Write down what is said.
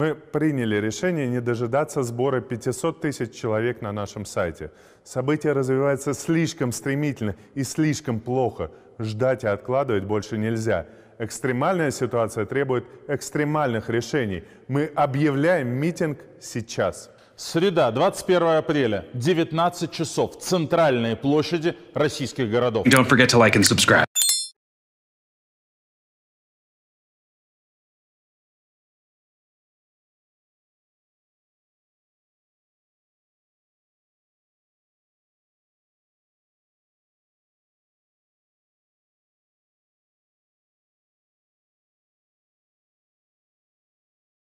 Мы приняли решение не дожидаться сбора 500 тысяч человек на нашем сайте. Событие развивается слишком стремительно и слишком плохо. Ждать и откладывать больше нельзя. Экстремальная ситуация требует экстремальных решений. Мы объявляем митинг сейчас. Среда, 21 апреля, 19 часов, центральные площади российских городов. Don't forget to like and subscribe.